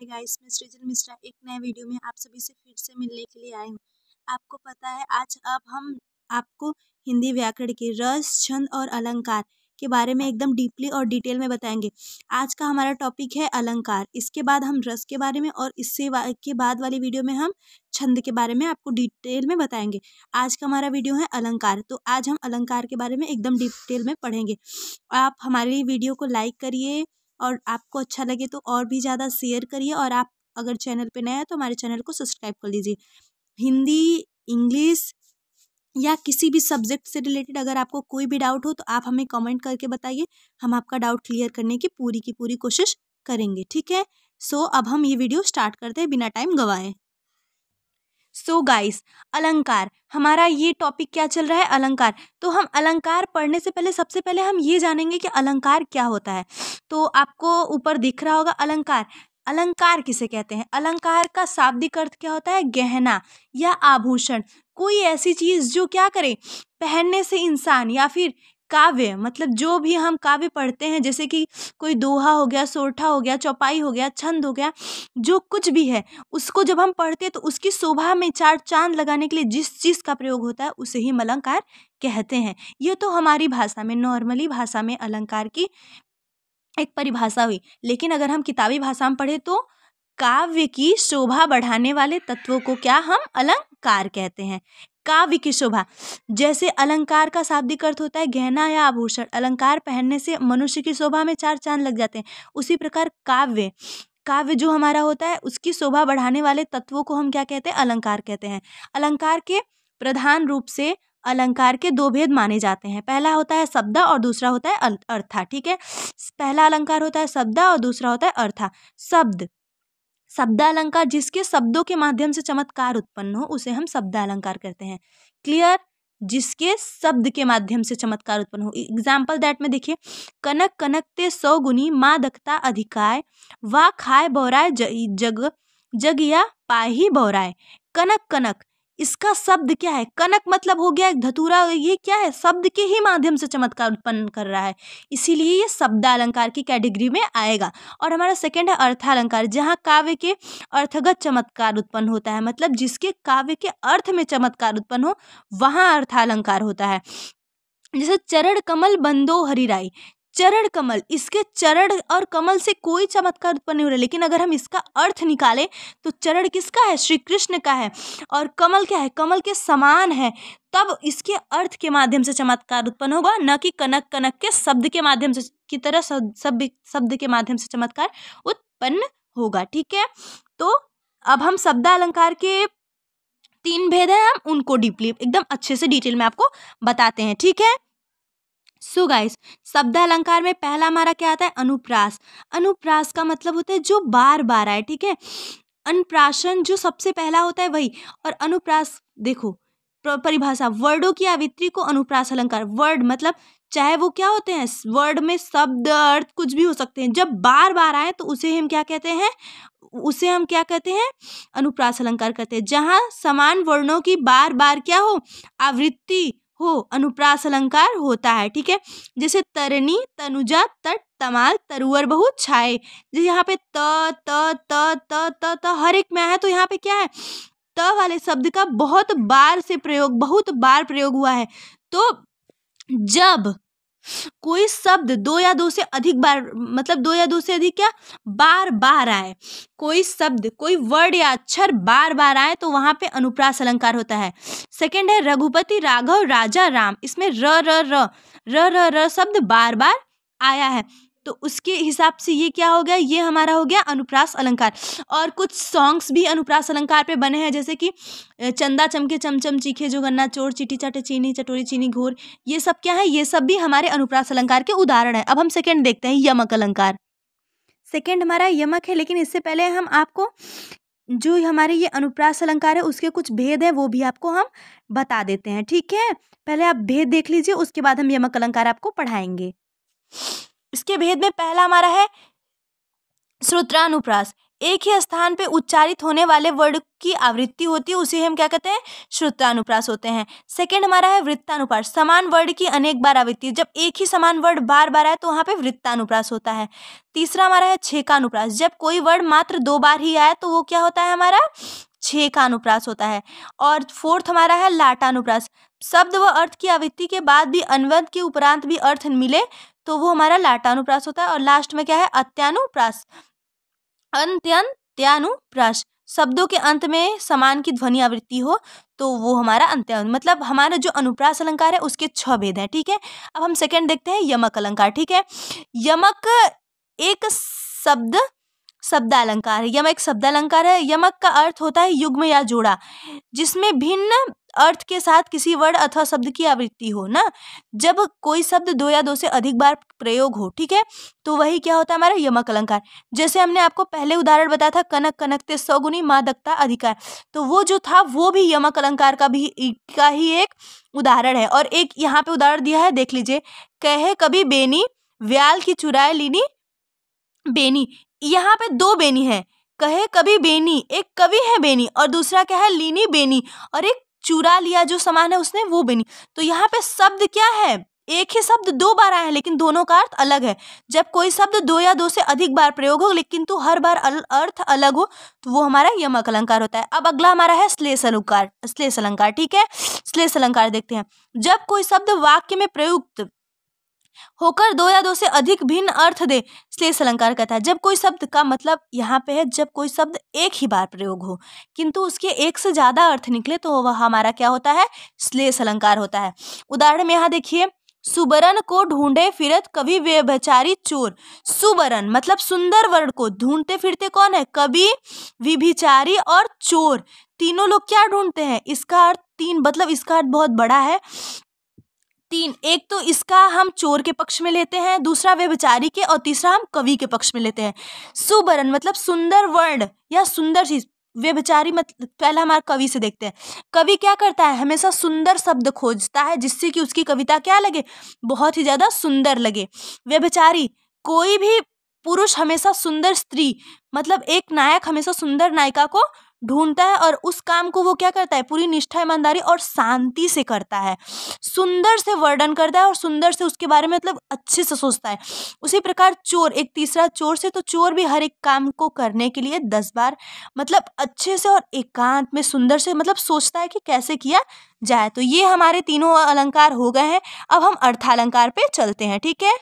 hi guys मैं सृजन मिश्रा एक नए वीडियो में आप सभी से फिर से मिलने के लिए आई हूँ आपको पता है आज अब हम आपको हिंदी व्याकरण के रस छंद और अलंकार के बारे में एकदम डीपली और डिटेल में बताएंगे आज का हमारा टॉपिक है अलंकार इसके बाद हम रस के बारे में और इससे के बाद वाली वीडियो में हम छंद के बारे में आपको डिटेल में बताएंगे आज का हमारा वीडियो है अलंकार तो आज हम अलंकार के बारे में एकदम डिटेल में पढ़ेंगे आप हमारी वीडियो को लाइक करिए और आपको अच्छा लगे तो और भी ज़्यादा शेयर करिए और आप अगर चैनल पे नए हैं तो हमारे चैनल को सब्सक्राइब कर लीजिए हिंदी इंग्लिश या किसी भी सब्जेक्ट से रिलेटेड अगर आपको कोई भी डाउट हो तो आप हमें कमेंट करके बताइए हम आपका डाउट क्लियर करने की पूरी की पूरी कोशिश करेंगे ठीक है सो so, अब हम ये वीडियो स्टार्ट करते हैं बिना टाइम गवाए सो गाइस अलंकार हमारा ये टॉपिक क्या चल रहा है अलंकार तो हम अलंकार पढ़ने से पहले सबसे पहले हम ये जानेंगे कि अलंकार क्या होता है तो आपको ऊपर दिख रहा होगा अलंकार अलंकार किसे कहते हैं अलंकार का शाब्दिक अर्थ क्या होता है गहना या आभूषण कोई ऐसी चीज़ जो क्या करे पहनने से इंसान या फिर काव्य मतलब जो भी हम काव्य पढ़ते हैं जैसे कि कोई दोहा हो गया सोठा हो गया चौपाई हो गया छंद हो गया जो कुछ भी है उसको जब हम पढ़ते हैं तो उसकी शोभा में चार चांद लगाने के लिए जिस चीज़ का प्रयोग होता है उसे ही हम अलंकार कहते हैं ये तो हमारी भाषा में नॉर्मली भाषा में अलंकार की एक परिभाषा हुई लेकिन अगर हम किताबी भाषा में पढ़े तो काव्य की शोभा बढ़ाने वाले तत्वों को क्या हम अलंकार कहते हैं काव्य की शोभा जैसे अलंकार का शाब्दिक अर्थ होता है गहना या आभूषण अलंकार पहनने से मनुष्य की शोभा में चार चांद लग जाते हैं उसी प्रकार काव्य काव्य जो हमारा होता है उसकी शोभा बढ़ाने वाले तत्वों को हम क्या कहते हैं अलंकार कहते हैं अलंकार के प्रधान रूप से अलंकार के दो भेद माने जाते हैं पहला होता है शब्द और दूसरा होता है अर्था ठीक है पहला अलंकार होता है शब्द और दूसरा होता है अर्था शब्द शब्दालंकार जिसके शब्दों के माध्यम से चमत्कार उत्पन्न हो उसे हम शब्दालंकार कहते हैं क्लियर जिसके शब्द के माध्यम से चमत्कार उत्पन्न हो एग्जाम्पल दैट में देखिए कनक कनकते सौ गुनी माँ दखता अधिकाय वा खाय बौराय जग जग या पाही बौराय कनक कनक इसका शब्द क्या है कनक मतलब हो गया धतूरा ये क्या है शब्द के ही माध्यम से चमत्कार उत्पन्न कर रहा है इसीलिए ये शब्द अलंकार की कैटेगरी में आएगा और हमारा सेकेंड है अर्थालंकार जहाँ काव्य के अर्थगत चमत्कार उत्पन्न होता है मतलब जिसके काव्य के अर्थ में चमत्कार उत्पन्न हो वहाँ अर्थालंकार होता है जैसे चरण कमल बंदो राय चरण कमल इसके चरण और कमल से कोई चमत्कार उत्पन्न हो रहा है लेकिन अगर हम इसका अर्थ निकालें तो चरण किसका है श्री कृष्ण का है और कमल क्या है कमल के समान है तब इसके अर्थ के माध्यम से चमत्कार उत्पन्न होगा न कि कनक कनक के शब्द के माध्यम से की तरह शब्द शब्द के माध्यम से चमत्कार उत्पन्न होगा ठीक है तो अब हम शब्द अलंकार के तीन भेद हैं हम उनको डीपली एकदम अच्छे से डिटेल में आपको बताते हैं ठीक है सो गाइस शब्द अलंकार में पहला हमारा क्या आता है अनुप्रास अनुप्रास का मतलब होता है जो बार बार आए ठीक है अनुप्राशन जो सबसे पहला होता है वही और अनुप्रास देखो परिभाषा वर्डों की आवृत्ति को अनुप्रास अलंकार वर्ड मतलब चाहे वो क्या होते हैं वर्ड में शब्द अर्थ कुछ भी हो सकते हैं जब बार बार आए तो उसे हम क्या कहते हैं उसे हम क्या कहते हैं अनुप्रास अलंकार कहते हैं जहाँ समान वर्णों की बार बार क्या हो आवृत्ति हो अनुप्रास अलंकार होता है ठीक है जैसे तरनी तनुजा तट तमाल तरुअर बहुत छाए जैसे यहाँ पे त त त त त त हर एक में है तो यहाँ पे क्या है त वाले शब्द का बहुत बार से प्रयोग बहुत बार प्रयोग हुआ है तो जब कोई शब्द दो या दो से अधिक बार मतलब दो या दो से अधिक क्या बार बार आए कोई शब्द कोई वर्ड या अक्षर बार बार आए तो वहां पे अनुप्रास अलंकार होता है सेकंड है रघुपति राघव राजा राम इसमें र र र र र, र शब्द बार बार आया है तो उसके हिसाब से ये क्या हो गया ये हमारा हो गया अनुप्रास अलंकार और कुछ सॉन्ग्स भी अनुप्रास अलंकार पे बने हैं जैसे कि चंदा चमके चमचम चीखे जो गन्ना चोर चिटी चाटे चीनी चटोरी चीनी घोर ये सब क्या है ये सब भी हमारे अनुप्रास अलंकार के उदाहरण है अब हम सेकेंड देखते हैं यमक अलंकार सेकेंड हमारा यमक है लेकिन इससे पहले हम आपको जो हमारे ये अनुप्रास अलंकार है उसके कुछ भेद है वो भी आपको हम बता देते हैं ठीक है पहले आप भेद देख लीजिए उसके बाद हम यमक अलंकार आपको पढ़ाएंगे इसके भेद में पहला हमारा है श्रोत्रानुप्रास एक ही स्थान पे उच्चारित होने वाले वर्ड की आवृत्ति होती है उसे हम क्या कहते हैं श्रुतानुप्रास होते हैं सेकंड हमारा है वृत्तानुप्रास समान वर्ड की अनेक बार आवृत्ति जब एक ही समान वर्ड बार बार आए तो वहाँ पे वृत्तानुप्रास होता है तीसरा हमारा है छेकानुप्रास जब कोई वर्ड मात्र दो बार ही आए तो वो क्या होता है हमारा छः का होता है और फोर्थ हमारा है लाटानुप्रास शब्द व अर्थ की आवृत्ति के बाद भी अनवंत के उपरांत भी अर्थ मिले तो वो हमारा लाटानुप्रास होता है और लास्ट में क्या है अत्यानुप्रास अंत्यंत्यानुप्रास शब्दों के अंत में समान की ध्वनि आवृत्ति हो तो वो हमारा अंत्यानु मतलब हमारा जो अनुप्रास अलंकार है उसके छह भेद हैं ठीक है अब हम सेकंड देखते हैं यमक अलंकार ठीक है यमक एक शब्द शब्दालंकार है यमक शब्दालंकार है यमक का अर्थ होता है युग्म या जोड़ा जिसमें भिन्न अर्थ के साथ किसी वर्ड अथवा शब्द की आवृत्ति हो ना जब कोई शब्द दो या दो से अधिक बार प्रयोग हो ठीक है तो वही क्या होता है हमारा यमक अलंकार जैसे हमने आपको पहले उदाहरण बताया था कनक कनकते सौगुनी मादकता अधिकार तो वो जो था वो भी यमक अलंकार का भी का ही एक उदाहरण है और एक यहाँ पे उदाहरण दिया है देख लीजिए कहे कभी बेनी व्याल की चुराए लीनी बेनी यहाँ पे दो बेनी है कहे कभी बेनी एक कवि है बेनी और दूसरा क्या है लीनी बेनी और एक चुरा लिया जो सामान है उसने वो भी नहीं तो यहाँ पे शब्द क्या है एक ही शब्द दो बार आया है लेकिन दोनों का अर्थ अलग है जब कोई शब्द दो या दो से अधिक बार प्रयोग हो लेकिन तो हर बार अल, अर्थ अलग हो तो वो हमारा यमक अलंकार होता है अब अगला हमारा है श्लेष अलंकार श्लेष अलंकार ठीक है श्लेष अलंकार देखते हैं जब कोई शब्द वाक्य में प्रयुक्त होकर दो या दो से अधिक भिन्न अर्थ दे श्लेष अलंकार कहता है जब कोई शब्द का मतलब यहाँ पे है जब कोई शब्द एक ही बार प्रयोग हो किंतु उसके एक से ज़्यादा अर्थ निकले तो वह हमारा क्या होता है श्लेष अलंकार होता है उदाहरण में यहाँ देखिए सुबरन को ढूंढे फिरत कभी व्यभचारी चोर सुबरन मतलब सुंदर वर्ण को ढूंढते फिरते कौन है कभी विभिचारी और चोर तीनों लोग क्या ढूंढते हैं इसका अर्थ तीन मतलब इसका अर्थ बहुत बड़ा है तीन एक तो इसका हम चोर के पक्ष में लेते हैं दूसरा व्यभिचारी के और तीसरा हम कवि के पक्ष में लेते हैं सुबरन मतलब सुंदर वर्ण या सुंदर चीज व्यभिचारी मतलब पहला हमारे कवि से देखते हैं कवि क्या करता है हमेशा सुंदर शब्द खोजता है जिससे कि उसकी कविता क्या लगे बहुत ही ज़्यादा सुंदर लगे व्यभिचारी कोई भी पुरुष हमेशा सुंदर स्त्री मतलब एक नायक हमेशा सुंदर नायिका को ढूंढता है और उस काम को वो क्या करता है पूरी निष्ठा ईमानदारी और शांति से करता है सुंदर से वर्णन करता है और सुंदर से उसके बारे में मतलब अच्छे से सोचता है उसी प्रकार चोर एक तीसरा चोर से तो चोर भी हर एक काम को करने के लिए दस बार मतलब अच्छे से और एकांत में सुंदर से मतलब सोचता है कि कैसे किया जाए तो ये हमारे तीनों अलंकार हो गए हैं अब हम अर्थालंकार पे चलते हैं ठीक है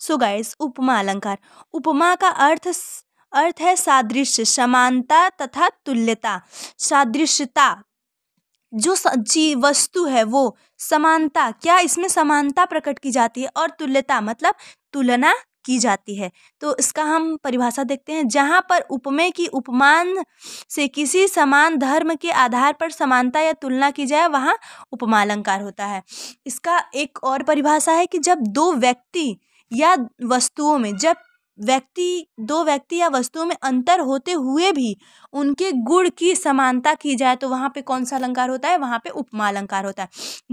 सो so गाइस उपमा अलंकार उपमा का अर्थ अर्थ है सादृश्य समानता तथा तुल्यता सादृश्यता जो सच्ची वस्तु है वो समानता क्या इसमें समानता प्रकट की जाती है और तुल्यता मतलब तुलना की जाती है तो इसका हम परिभाषा देखते हैं जहाँ पर उपमेय की उपमान से किसी समान धर्म के आधार पर समानता या तुलना की जाए वहाँ उपमा अलंकार होता है इसका एक और परिभाषा है कि जब दो व्यक्ति या वस्तुओं में जब व्यक्ति दो व्यक्ति या वस्तुओं में अंतर होते हुए भी उनके गुण की समानता की जाए तो वहाँ पे कौन सा अलंकार होता है वहाँ पे उपमा अलंकार होता है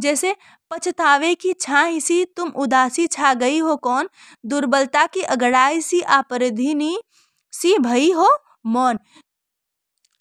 जैसे पछतावे की छा इसी तुम उदासी छा गई हो कौन दुर्बलता की अगड़ाई सी आपरिधिनी सी भई हो मौन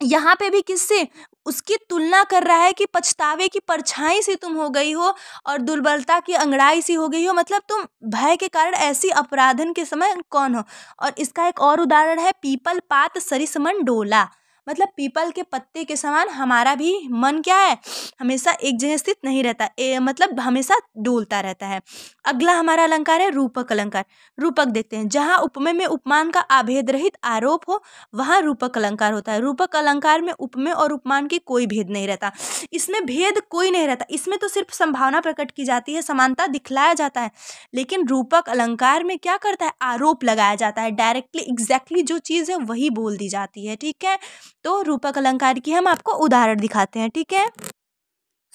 यहाँ पे भी किससे उसकी तुलना कर रहा है कि पछतावे की परछाई सी तुम हो गई हो और दुर्बलता की अंगड़ाई सी हो गई हो मतलब तुम भय के कारण ऐसी अपराधन के समय कौन हो और इसका एक और उदाहरण है पीपल पात सरिसमन डोला मतलब पीपल के पत्ते के समान हमारा भी मन क्या है हमेशा एक जगह स्थित नहीं रहता ए, मतलब हमेशा डोलता रहता है अगला हमारा अलंकार है रूपक अलंकार रूपक देखते हैं जहाँ उपमे में उपमान का आभेद रहित आरोप हो वहाँ रूपक अलंकार होता है रूपक अलंकार में उपमे और उपमान की कोई भेद नहीं रहता इसमें भेद कोई नहीं रहता इसमें तो सिर्फ संभावना प्रकट की जाती है समानता दिखलाया जाता है लेकिन रूपक अलंकार में क्या करता है आरोप लगाया जाता है डायरेक्टली एग्जैक्टली जो चीज़ है वही बोल दी जाती है ठीक है तो रूपक अलंकार की हम आपको उदाहरण दिखाते हैं ठीक है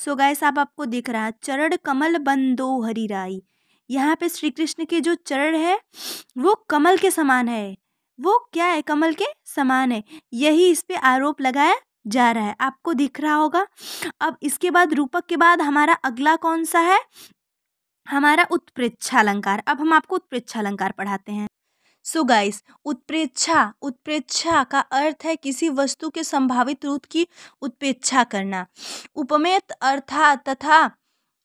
सो गैस आप आपको दिख रहा है चरण कमल बंदो राई यहाँ पे श्री कृष्ण के जो चरण है वो कमल के समान है वो क्या है कमल के समान है यही इस पे आरोप लगाया जा रहा है आपको दिख रहा होगा अब इसके बाद रूपक के बाद हमारा अगला कौन सा है हमारा उत्प्रेक्षा अलंकार अब हम आपको उत्प्रेक्षा अलंकार पढ़ाते हैं सो गाइस उत्प्रेक्षा उत्प्रेक्षा का अर्थ है किसी वस्तु के संभावित रूप की उत्प्रेक्षा करना उपमेत अर्थात तथा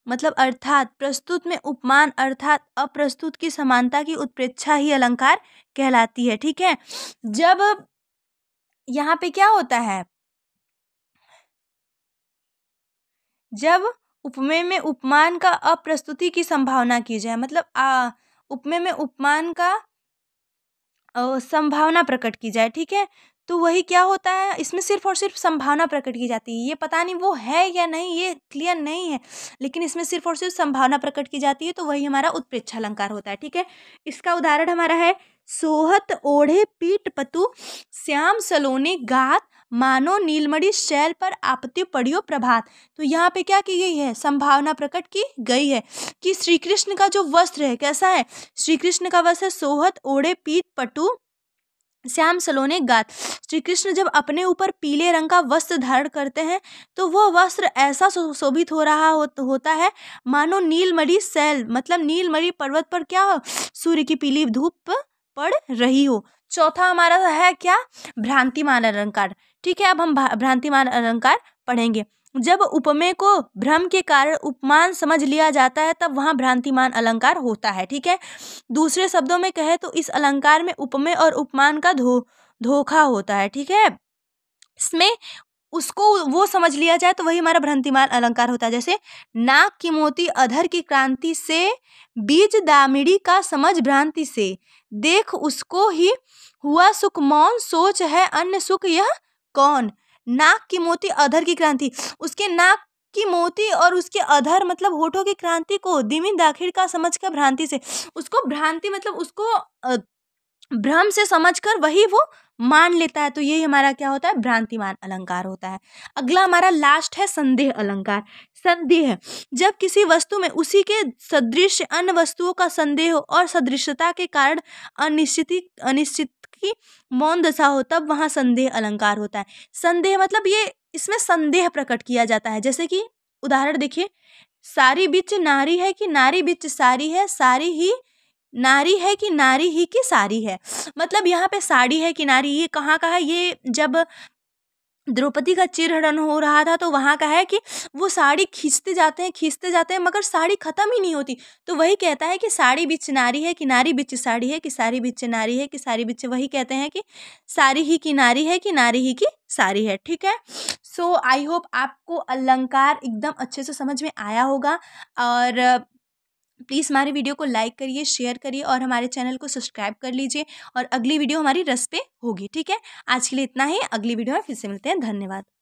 मतलब अर्थात प्रस्तुत में उपमान अर्थात अप्रस्तुत की समानता की उत्प्रेक्षा ही अलंकार कहलाती है ठीक है जब यहाँ पे क्या होता है जब उपमेय में उपमान का अप्रस्तुति की संभावना की जाए मतलब आ, उपमेय में उपमान का संभावना प्रकट की जाए ठीक है तो वही क्या होता है इसमें सिर्फ और सिर्फ संभावना प्रकट की जाती है ये पता नहीं वो है या नहीं ये क्लियर नहीं है लेकिन इसमें सिर्फ और सिर्फ संभावना प्रकट की जाती है तो वही हमारा उत्प्रेक्षा अलंकार होता है ठीक है इसका उदाहरण हमारा है सोहत ओढ़े पीट पतु श्याम सलोने गात मानो नीलमणि शैल पर आपत्ति पड़ियो प्रभात तो यहाँ पे क्या की गई है संभावना प्रकट की गई है कि श्री कृष्ण का जो वस्त्र है कैसा है श्री कृष्ण का वस्त्र सोहत ओढ़े पीत पटु श्याम सलोने गात श्री कृष्ण जब अपने ऊपर पीले रंग का वस्त्र धारण करते हैं तो वह वस्त्र ऐसा शोभित हो रहा हो, होता है मानो नीलमढ़ी सैल मतलब नीलमढ़ी पर्वत पर क्या हो सूर्य की पीली धूप पड़ रही हो चौथा हमारा है क्या भ्रांतिमान अलंकार ठीक है अब हम भ्रांतिमान अलंकार पढ़ेंगे जब उपमेय को भ्रम के कारण उपमान समझ लिया जाता है तब वहाँ भ्रांतिमान अलंकार होता है ठीक है दूसरे शब्दों में कहे तो इस अलंकार में उपमेय और उपमान का धो धोखा होता है ठीक है इसमें उसको वो समझ लिया जाए तो वही हमारा भ्रंतिमान अलंकार होता है जैसे नाक की मोती अधर की क्रांति से बीज दामिड़ी का समझ भ्रांति से देख उसको ही हुआ सुख मौन सोच है अन्य सुख यह कौन नाक की मोती अधर की क्रांति उसके नाक की मोती और उसके अधर मतलब होठों की क्रांति को दिमी दाखिर का समझ कर भ्रांति से उसको भ्रांति मतलब उसको भ्रम से समझकर वही वो मान लेता है तो यही हमारा क्या होता है भ्रांतिमान अलंकार होता है अगला हमारा लास्ट है संदेह अलंकार संदेह जब किसी वस्तु में उसी के सदृश अन्य वस्तुओं का संदेह और सदृशता के कारण अनिश्चित अनिश्चित की मौन दशा हो तब वहाँ संदेह अलंकार होता है संदेह मतलब ये इसमें संदेह प्रकट किया जाता है जैसे कि उदाहरण देखिए सारी बिच नारी है कि नारी बिच सारी है सारी ही नारी है कि नारी ही की सारी है मतलब यहाँ पे साड़ी है कि नारी ये कहाँ का है ये जब द्रौपदी का चिर हरण हो रहा था तो वहाँ का है कि वो साड़ी खींचते जाते हैं खींचते जाते हैं मगर साड़ी ख़त्म ही नहीं होती तो वही कहता है कि साड़ी बिच नारी है कि नारी बिच साड़ी है कि साड़ी बिच नारी है कि साड़ी बिच वही कहते हैं कि साड़ी ही की नारी है कि नारी ही की सारी है ठीक है सो आई होप आपको अलंकार एकदम अच्छे से समझ में आया होगा और प्लीज़ हमारे वीडियो को लाइक करिए शेयर करिए और हमारे चैनल को सब्सक्राइब कर लीजिए और अगली वीडियो हमारी रस पे होगी ठीक है आज के लिए इतना ही अगली वीडियो में फिर से मिलते हैं धन्यवाद